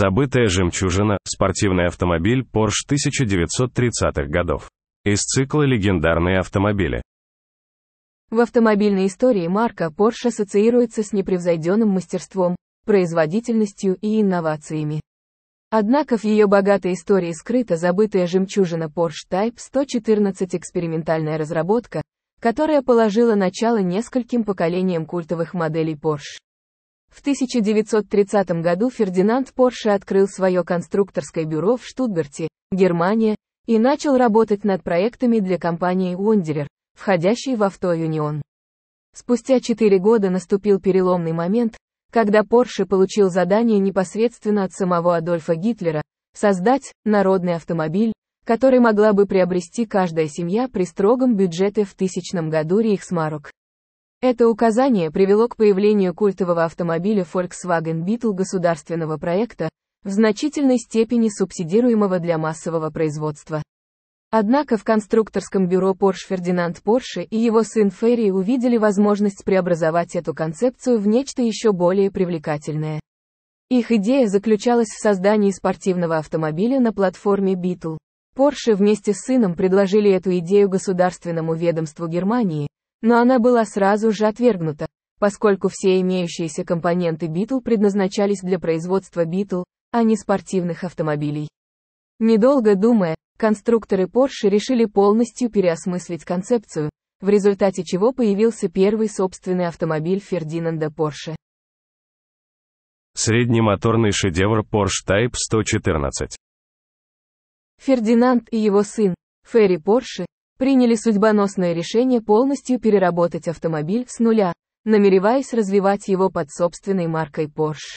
Забытая жемчужина, спортивный автомобиль Porsche 1930-х годов. Из цикла «Легендарные автомобили». В автомобильной истории марка Porsche ассоциируется с непревзойденным мастерством, производительностью и инновациями. Однако в ее богатой истории скрыта забытая жемчужина Porsche Type 114 экспериментальная разработка, которая положила начало нескольким поколениям культовых моделей Porsche. В 1930 году Фердинанд Порше открыл свое конструкторское бюро в Штутгарте, Германия, и начал работать над проектами для компании Wanderer, входящей в авто Юнион. Спустя четыре года наступил переломный момент, когда Порше получил задание непосредственно от самого Адольфа Гитлера создать народный автомобиль, который могла бы приобрести каждая семья при строгом бюджете в тысячном году Рейхсмарок. Это указание привело к появлению культового автомобиля Volkswagen Beetle государственного проекта, в значительной степени субсидируемого для массового производства. Однако в конструкторском бюро Porsche Фердинанд Porsche и его сын Ферри увидели возможность преобразовать эту концепцию в нечто еще более привлекательное. Их идея заключалась в создании спортивного автомобиля на платформе Beetle. Porsche вместе с сыном предложили эту идею государственному ведомству Германии, но она была сразу же отвергнута, поскольку все имеющиеся компоненты Beetle предназначались для производства Beetle, а не спортивных автомобилей. Недолго думая, конструкторы Porsche решили полностью переосмыслить концепцию, в результате чего появился первый собственный автомобиль Фердинанда Porsche. Среднемоторный шедевр Porsche Type 114. Фердинанд и его сын, Ферри Порше, приняли судьбоносное решение полностью переработать автомобиль с нуля, намереваясь развивать его под собственной маркой Porsche.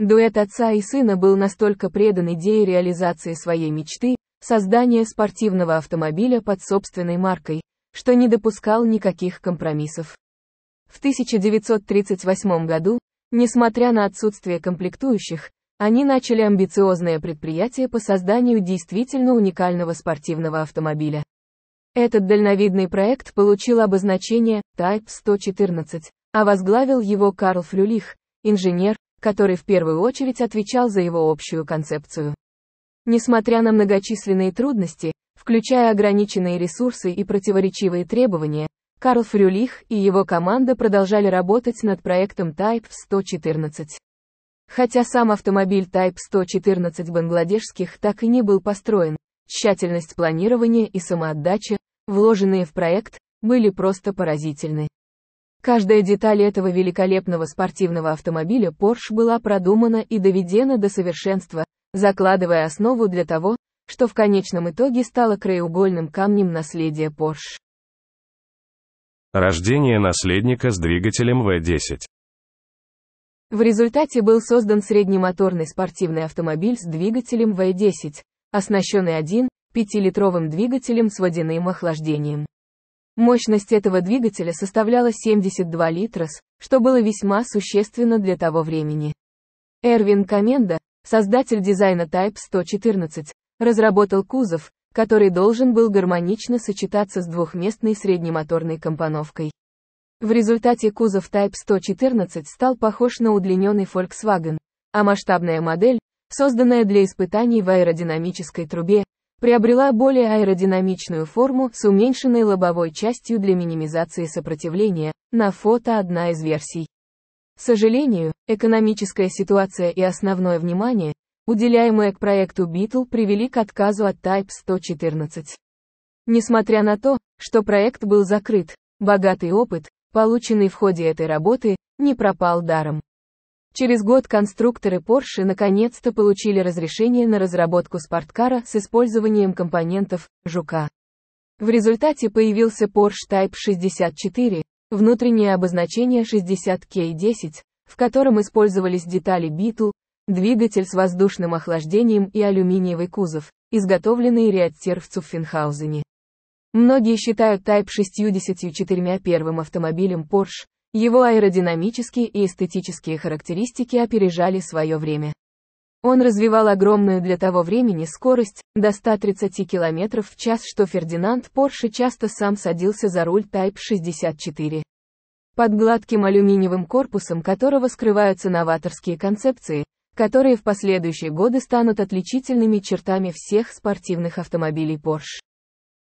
Дуэт отца и сына был настолько предан идее реализации своей мечты, создания спортивного автомобиля под собственной маркой, что не допускал никаких компромиссов. В 1938 году, несмотря на отсутствие комплектующих, они начали амбициозное предприятие по созданию действительно уникального спортивного автомобиля. Этот дальновидный проект получил обозначение Type 114, а возглавил его Карл Фрюлих, инженер, который в первую очередь отвечал за его общую концепцию. Несмотря на многочисленные трудности, включая ограниченные ресурсы и противоречивые требования, Карл Фрюлих и его команда продолжали работать над проектом Type 114. Хотя сам автомобиль Type 114 бангладешских так и не был построен, тщательность планирования и самоотдача вложенные в проект, были просто поразительны. Каждая деталь этого великолепного спортивного автомобиля Porsche была продумана и доведена до совершенства, закладывая основу для того, что в конечном итоге стало краеугольным камнем наследия Porsche. Рождение наследника с двигателем V10. В результате был создан среднемоторный спортивный автомобиль с двигателем V10, оснащенный 1, пятилитровым двигателем с водяным охлаждением. Мощность этого двигателя составляла 72 литра, что было весьма существенно для того времени. Эрвин Коменда, создатель дизайна Type 114, разработал кузов, который должен был гармонично сочетаться с двухместной среднемоторной компоновкой. В результате кузов Type 114 стал похож на удлиненный Volkswagen, а масштабная модель, созданная для испытаний в аэродинамической трубе, приобрела более аэродинамичную форму с уменьшенной лобовой частью для минимизации сопротивления, на фото одна из версий. К сожалению, экономическая ситуация и основное внимание, уделяемое к проекту Beetle, привели к отказу от Type 114. Несмотря на то, что проект был закрыт, богатый опыт, полученный в ходе этой работы, не пропал даром. Через год конструкторы Porsche наконец-то получили разрешение на разработку спорткара с использованием компонентов «Жука». В результате появился Porsche Type 64, внутреннее обозначение 60K10, в котором использовались детали Beetle, двигатель с воздушным охлаждением и алюминиевый кузов, изготовленный Риаттер в Цуффенхаузене. Многие считают Type 64 первым автомобилем Porsche, его аэродинамические и эстетические характеристики опережали свое время. Он развивал огромную для того времени скорость, до 130 км в час, что Фердинанд Порше часто сам садился за руль Type 64. Под гладким алюминиевым корпусом которого скрываются новаторские концепции, которые в последующие годы станут отличительными чертами всех спортивных автомобилей Porsche.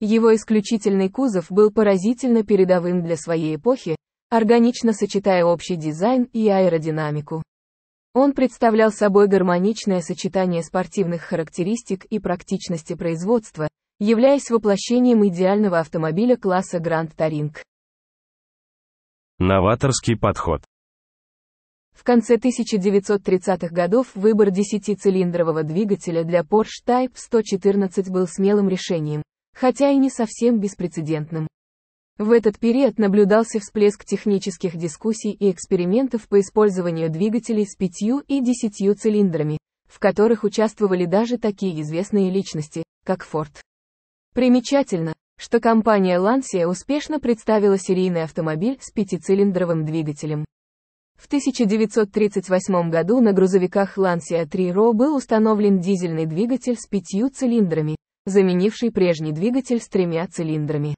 Его исключительный кузов был поразительно передовым для своей эпохи, органично сочетая общий дизайн и аэродинамику. Он представлял собой гармоничное сочетание спортивных характеристик и практичности производства, являясь воплощением идеального автомобиля класса Grand Touring. Новаторский подход. В конце 1930-х годов выбор десятицилиндрового двигателя для Porsche Type 114 был смелым решением, хотя и не совсем беспрецедентным. В этот период наблюдался всплеск технических дискуссий и экспериментов по использованию двигателей с пятью и десятью цилиндрами, в которых участвовали даже такие известные личности, как Форд. Примечательно, что компания Lancia успешно представила серийный автомобиль с пятицилиндровым двигателем. В 1938 году на грузовиках Lancia 3 Ro был установлен дизельный двигатель с пятью цилиндрами, заменивший прежний двигатель с тремя цилиндрами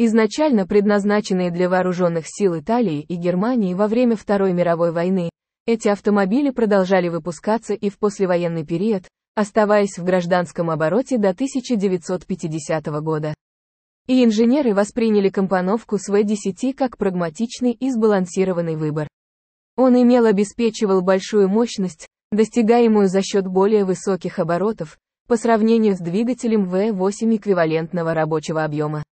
изначально предназначенные для вооруженных сил Италии и Германии во время Второй мировой войны, эти автомобили продолжали выпускаться и в послевоенный период, оставаясь в гражданском обороте до 1950 года. И инженеры восприняли компоновку с В-10 как прагматичный и сбалансированный выбор. Он имел обеспечивал большую мощность, достигаемую за счет более высоких оборотов, по сравнению с двигателем В8 эквивалентного рабочего объема.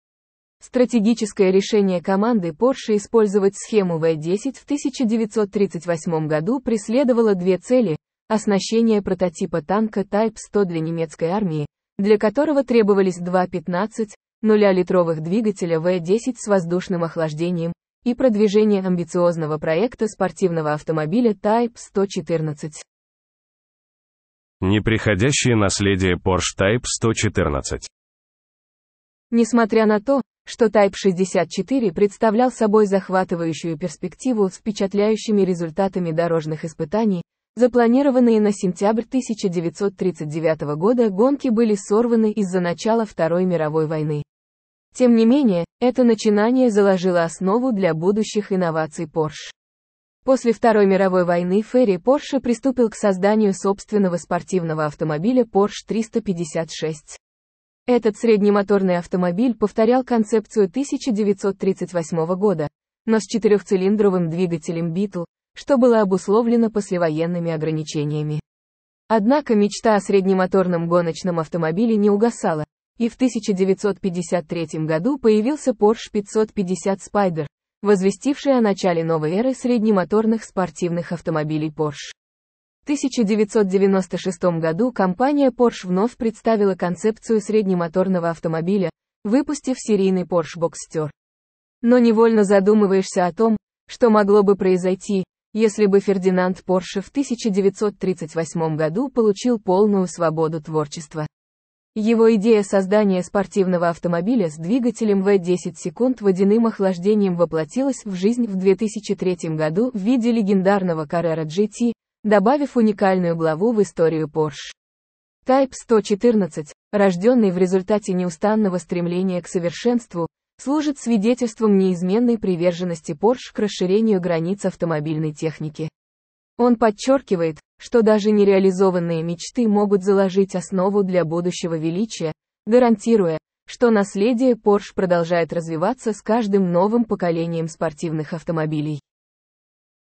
Стратегическое решение команды Porsche использовать схему V10 в 1938 году преследовало две цели – оснащение прототипа танка Type 100 для немецкой армии, для которого требовались два 15 0-литровых двигателя V10 с воздушным охлаждением, и продвижение амбициозного проекта спортивного автомобиля Type 114. Неприходящее наследие Porsche Type 114 Несмотря на то, что Type 64 представлял собой захватывающую перспективу с впечатляющими результатами дорожных испытаний, запланированные на сентябрь 1939 года гонки были сорваны из-за начала Второй мировой войны. Тем не менее, это начинание заложило основу для будущих инноваций Porsche. После Второй мировой войны Ферри Porsche приступил к созданию собственного спортивного автомобиля Porsche 356. Этот среднемоторный автомобиль повторял концепцию 1938 года, но с четырехцилиндровым двигателем Beetle, что было обусловлено послевоенными ограничениями. Однако мечта о среднемоторном гоночном автомобиле не угасала, и в 1953 году появился Porsche 550 Spider, возвестивший о начале новой эры среднемоторных спортивных автомобилей Porsche. 1996 году компания Porsche вновь представила концепцию среднемоторного автомобиля, выпустив серийный Porsche Boxster. Но невольно задумываешься о том, что могло бы произойти, если бы Фердинанд Порше в 1938 году получил полную свободу творчества. Его идея создания спортивного автомобиля с двигателем в 10 секунд водяным охлаждением воплотилась в жизнь в 2003 году в виде легендарного Carrera GT, добавив уникальную главу в историю Porsche. Type 114, рожденный в результате неустанного стремления к совершенству, служит свидетельством неизменной приверженности Porsche к расширению границ автомобильной техники. Он подчеркивает, что даже нереализованные мечты могут заложить основу для будущего величия, гарантируя, что наследие Porsche продолжает развиваться с каждым новым поколением спортивных автомобилей.